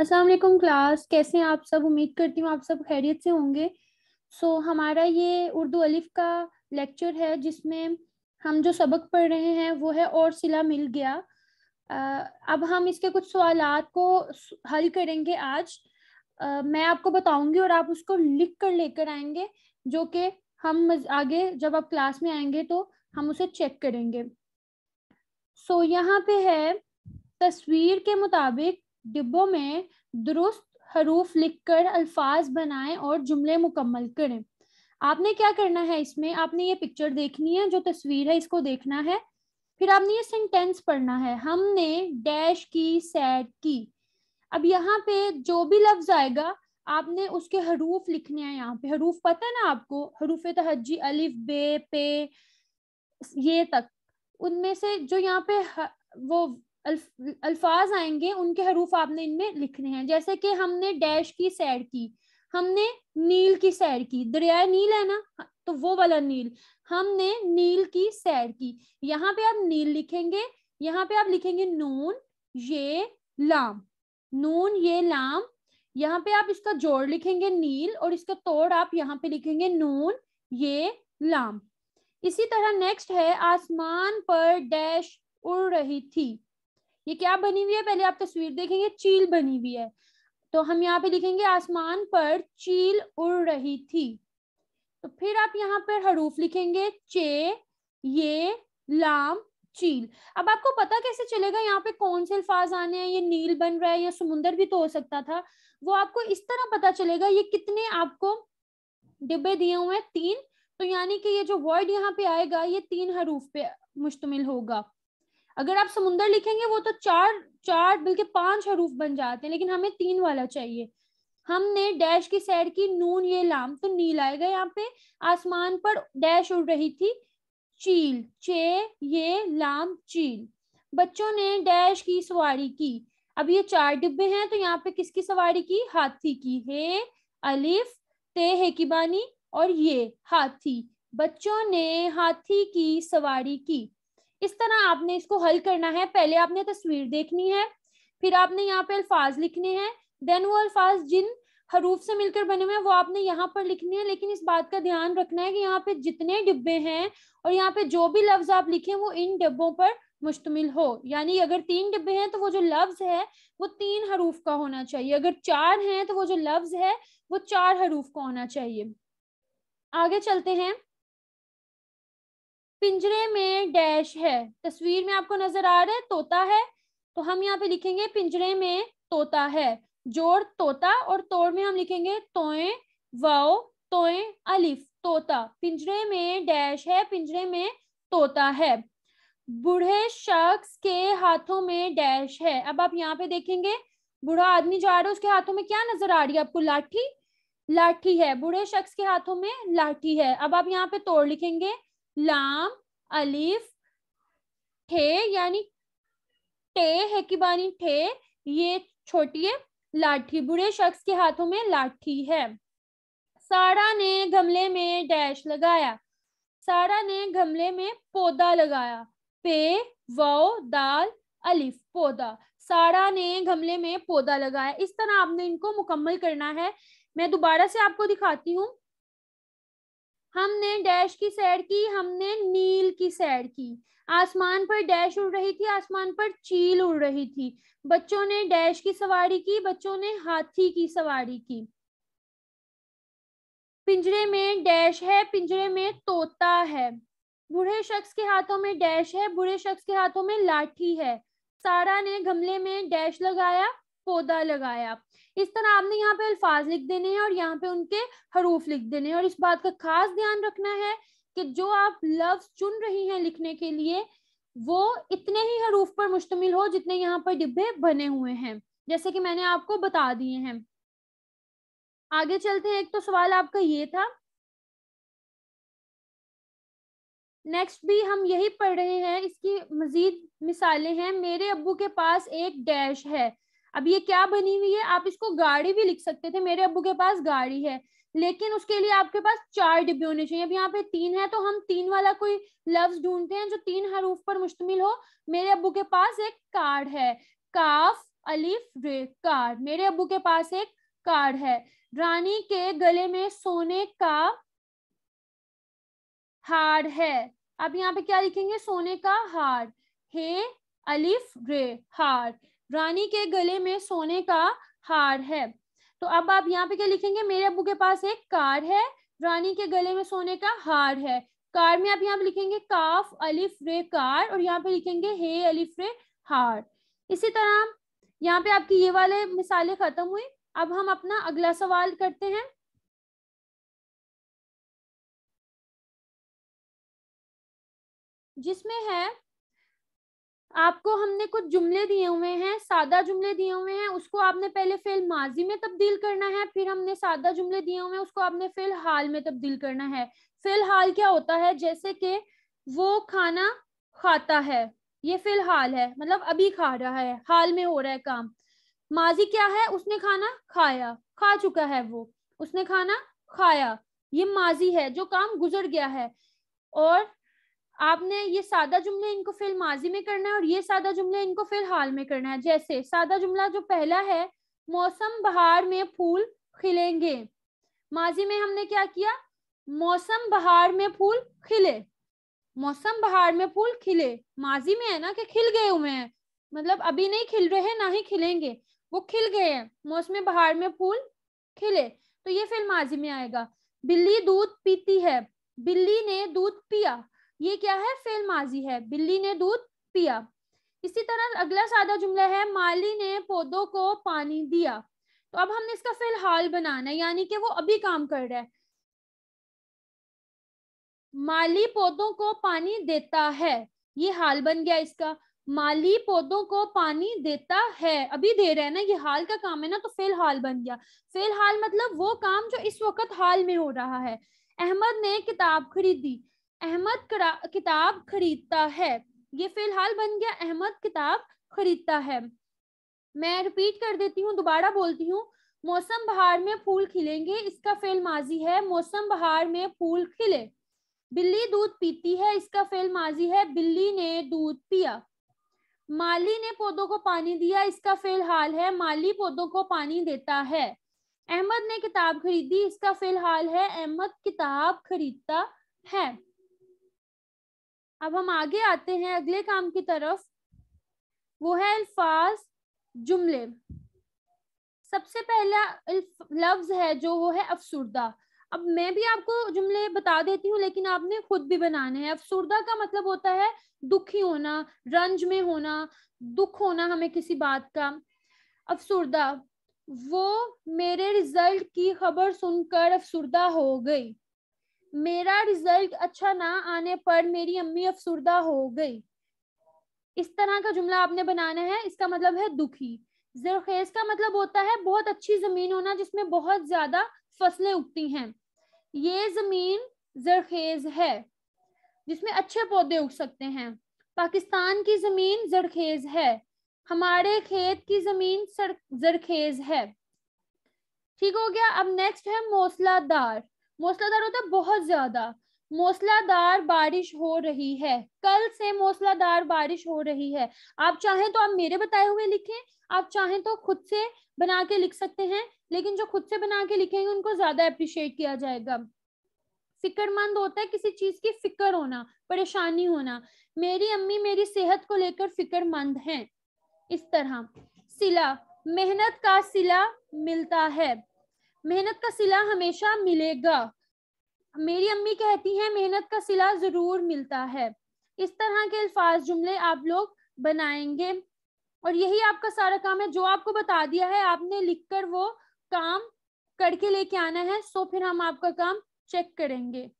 अस्सलाम वालेकुम क्लास कैसे हैं आप सब उम्मीद करती हूँ आप सब खैरियत से होंगे सो so, हमारा ये उर्दू अलिफ का लेक्चर है जिसमें हम जो सबक पढ़ रहे हैं वो है और सिला मिल गया uh, अब हम इसके कुछ सवाल को हल करेंगे आज uh, मैं आपको बताऊंगी और आप उसको लिख कर लेकर आएंगे जो कि हम आगे जब आप क्लास में आएंगे तो हम उसे चेक करेंगे सो so, यहाँ पे है तस्वीर के मुताबिक डिब्बों में दुरुस्त हरूफ लिखकर अल्फाज बनाएं और जुमले मुकम्मल करें आपने क्या करना है इसमें आपने ये पिक्चर देखनी है जो तस्वीर है इसको देखना है फिर आपने ये सेंटेंस पढ़ना है हमने डैश की सैड की अब यहाँ पे जो भी लफ्ज आएगा आपने उसके हरूफ लिखने हैं यहाँ पे हरूफ पता है ना आपको हरूफ तहजी अलिफ बे पे ये तक उनमें से जो यहाँ पे वो अल्फाज आएंगे उनके हरूफ आपने इनमें लिखने हैं जैसे कि हमने डैश की सैर की हमने नील की सैर की दरिया नील है ना हाँ, तो वो वाला नील हमने नील की सैर की यहाँ पे आप नील लिखेंगे यहाँ पे आप लिखेंगे नून ये लाम नून ये लाम यहाँ पे आप इसका जोड़ लिखेंगे नील और इसका तोड़ आप यहाँ पे लिखेंगे नून ये लाम इसी तरह नेक्स्ट है आसमान पर डैश उड़ रही थी ये क्या बनी हुई है पहले आप तस्वीर देखेंगे चील बनी हुई है तो हम यहाँ पे लिखेंगे आसमान पर चील उड़ रही थी तो फिर आप यहाँ पर हरूफ लिखेंगे चे ये लाम चील अब आपको पता कैसे चलेगा यहाँ पे कौन से अल्फाज आने हैं ये नील बन रहा है या समुंदर भी तो हो सकता था वो आपको इस तरह पता चलेगा ये कितने आपको डिब्बे दिए हुए हैं तीन तो यानी कि ये जो वर्ड यहाँ पे आएगा ये तीन हरूफ पे मुश्तमिल होगा अगर आप समुंदर लिखेंगे वो तो चार चार बल्कि पांच हरूफ बन जाते हैं लेकिन हमें तीन वाला चाहिए हमने डैश की सैर की नून ये लाम तो नील आएगा यहाँ पे आसमान पर डैश उड़ रही थी चील चे ये लाम चील बच्चों ने डैश की सवारी की अब ये चार डिब्बे हैं तो यहाँ पे किसकी सवारी की हाथी की हे अलिफ ते हे की बानी और ये हाथी बच्चों ने हाथी की सवारी की इस तरह आपने इसको हल करना है पहले आपने तस्वीर देखनी है फिर आपने यहाँ पे अल्फाज लिखने हैं देन वो अल्फाज जिन हरूफ से मिलकर बने हुए हैं वो आपने यहाँ पर लिखने हैं लेकिन इस बात का ध्यान रखना है कि यहाँ पे जितने डिब्बे हैं और यहाँ पे जो भी लफ्ज आप लिखे वो इन डिब्बों पर मुश्तमिल हो यानी अगर तीन डिब्बे हैं तो वो जो लफ्ज है वो तीन हरूफ का होना चाहिए अगर चार हैं तो वो जो लफ्ज है वो चार हरूफ का होना चाहिए आगे चलते हैं पिंजरे में डैश है तस्वीर में आपको नजर आ रहा है तोता है तो हम यहाँ पे लिखेंगे पिंजरे में तोता है जोड़ तोता और तोड़ में हम लिखेंगे तोए वाओ तोए अलिफ तोता पिंजरे में डैश है पिंजरे में तोता है बूढ़े शख्स के हाथों में डैश है अब आप यहाँ पे देखेंगे बूढ़ा आदमी जो आ रहा है उसके हाथों में क्या नजर आ रही है आपको लाठी लाठी है बूढ़े शख्स के हाथों में लाठी है अब आप यहाँ पे तोड़ लिखेंगे लाम अलीफ ठे यानी टे है कि बानी ठे ये छोटी है लाठी बुरे शख्स के हाथों में लाठी है सारा ने गमले में डैश लगाया सारा ने गमले में पौधा लगाया पे वो दाल अलिफ पौधा सारा ने गमले में पौधा लगाया इस तरह आपने इनको मुकम्मल करना है मैं दोबारा से आपको दिखाती हूँ हमने डैश की सैर की हमने नील की सैर की आसमान पर डैश उड़ रही थी आसमान पर चील उड़ रही थी बच्चों ने डैश की सवारी की बच्चों ने हाथी की सवारी की पिंजरे में डैश है पिंजरे में तोता है बूढ़े शख्स के हाथों में डैश है बूढ़े शख्स के हाथों में लाठी है सारा ने गमले में डैश लगाया पौधा लगाया इस तरह आपने यहाँ पे अल्फाज लिख देने हैं और यहाँ पे उनके हरूफ लिख देने हैं और इस बात का खास ध्यान रखना है कि जो आप लफ्ज चुन रही हैं लिखने के लिए वो इतने ही हरूफ पर मुश्तमिल हो जितने यहाँ पर डिब्बे बने हुए हैं जैसे कि मैंने आपको बता दिए हैं आगे चलते हैं एक तो सवाल आपका ये था नेक्स्ट भी हम यही पढ़ रहे हैं इसकी मजीद मिसालें हैं मेरे अबू के पास एक डैश है अब ये क्या बनी हुई है आप इसको गाड़ी भी लिख सकते थे मेरे अबू के पास गाड़ी है लेकिन उसके लिए आपके पास चार डिब्बे होने चाहिए अब यहाँ पे तीन है तो हम तीन वाला कोई लफ्ज ढूंढते हैं जो तीन हरूफ पर मुश्तमिल हो मेरे अबू के पास एक कार्ड है काफ अलिफ रे कार्ड मेरे अबू के पास एक कार्ड है रानी के गले में सोने का हार है अब यहाँ पे क्या लिखेंगे सोने का हार हे अलिफ रे हार रानी के गले में सोने का हार है तो अब आप यहाँ पे क्या लिखेंगे मेरे अबू के पास एक कार है रानी के गले में सोने का हार है कार में आप यहाँ पे लिखेंगे काफ अलिफ रे कार और यहाँ पे लिखेंगे हे अलिफ रे हार इसी तरह यहाँ पे आपकी ये वाले मिसालें खत्म हुई अब हम अपना अगला सवाल करते हैं जिसमें है आपको हमने कुछ जुमले दिए हुए हैं सादा जुमले दिए हुए हैं उसको आपने पहले फेल माजी में तब्दील करना है फिर हमने सादा जुमले दिए हुए हैं उसको आपने फेल हाल में तब्दील करना है फिलहाल हाल क्या होता है जैसे कि वो खाना खाता है ये फिलहाल हाल है मतलब अभी खा रहा है हाल में हो रहा है काम माजी क्या है उसने खाना खाया खा चुका है वो उसने खाना खाया ये माजी है जो काम गुजर गया है और आपने ये सादा जुमले इनको फिल माजी में करना है और ये सादा जुमले इनको फिल हाल में करना है जैसे सादा जुमला जो पहला है मौसम बहार में फूल खिलेंगे माजी में हमने क्या किया मौसम बहार में फूल खिले मौसम बहार में फूल खिले माजी में है ना कि खिल गए हुए हैं मतलब अभी नहीं खिल रहे हैं ना ही खिलेंगे वो खिल गए हैं मौसम बहार में फूल खिले तो ये फिर माजी में आएगा बिल्ली दूध पीती है बिल्ली ने दूध पिया ये क्या है फेल माजी है बिल्ली ने दूध पिया इसी तरह अगला सादा जुमला है माली ने पौधों को पानी दिया तो अब हमने इसका फिलहाल बनाना है यानी कि वो अभी काम कर रहा है माली पौधों को पानी देता है ये हाल बन गया इसका माली पौधों को पानी देता है अभी दे रहा है ना ये हाल का काम है ना तो फेल हाल बन गया फेल हाल मतलब वो काम जो इस वक्त हाल में हो रहा है अहमद ने किताब खरीदी अहमद किताब खरीदता है ये फिलहाल बन गया अहमद किताब खरीदता है मैं रिपीट कर देती हूँ दोबारा बोलती हूँ मौसम बहार में फूल खिलेंगे इसका फेल माजी है मौसम बहार में फूल खिले बिल्ली दूध पीती है इसका फेल माजी है बिल्ली ने दूध पिया माली ने पौधों को पानी दिया इसका फेल हाल है माली पौधों को पानी देता है अहमद ने किताब खरीदी इसका फेल हाल है अहमद किताब खरीदता है अब हम आगे आते हैं अगले काम की तरफ वो है अल्फाज जुमले सबसे पहला लफ्ज है जो वो है अफसुरदा अब मैं भी आपको जुमले बता देती हूँ लेकिन आपने खुद भी बनाने हैं अफसुरदा का मतलब होता है दुखी होना रंज में होना दुख होना हमें किसी बात का अफसुरदा वो मेरे रिजल्ट की खबर सुनकर अफसुरदा हो गई मेरा रिजल्ट अच्छा ना आने पर मेरी अम्मी अफसुरदा हो गई इस तरह का जुमला आपने बनाना है इसका मतलब है दुखी जरखेज का मतलब होता है बहुत अच्छी जमीन होना जिसमें बहुत ज्यादा फसलें उगती हैं ये जमीन जरखेज है जिसमें अच्छे पौधे उग सकते हैं पाकिस्तान की जमीन जरखेज है हमारे खेत की जमीन जरखेज है ठीक हो गया अब नेक्स्ट है मौसलादार मूसलाधार होता है बहुत ज्यादा मूसलाधार बारिश हो रही है कल से मूसलाधार बारिश हो रही है आप चाहें तो आप मेरे बताए हुए लिखें आप चाहें तो खुद से बना के लिख सकते हैं लेकिन जो खुद से बना के लिखेंगे उनको ज्यादा अप्रिशिएट किया जाएगा फिक्रमंद होता है किसी चीज की फिक्र होना परेशानी होना मेरी अम्मी मेरी सेहत को लेकर फिक्रमंद हैं इस तरह सिला मेहनत का सिला मिलता है मेहनत का सिला हमेशा मिलेगा मेरी अम्मी कहती हैं मेहनत का सिला जरूर मिलता है इस तरह के अल्फाज जुमले आप लोग बनाएंगे और यही आपका सारा काम है जो आपको बता दिया है आपने लिखकर वो काम करके लेके आना है सो फिर हम आपका काम चेक करेंगे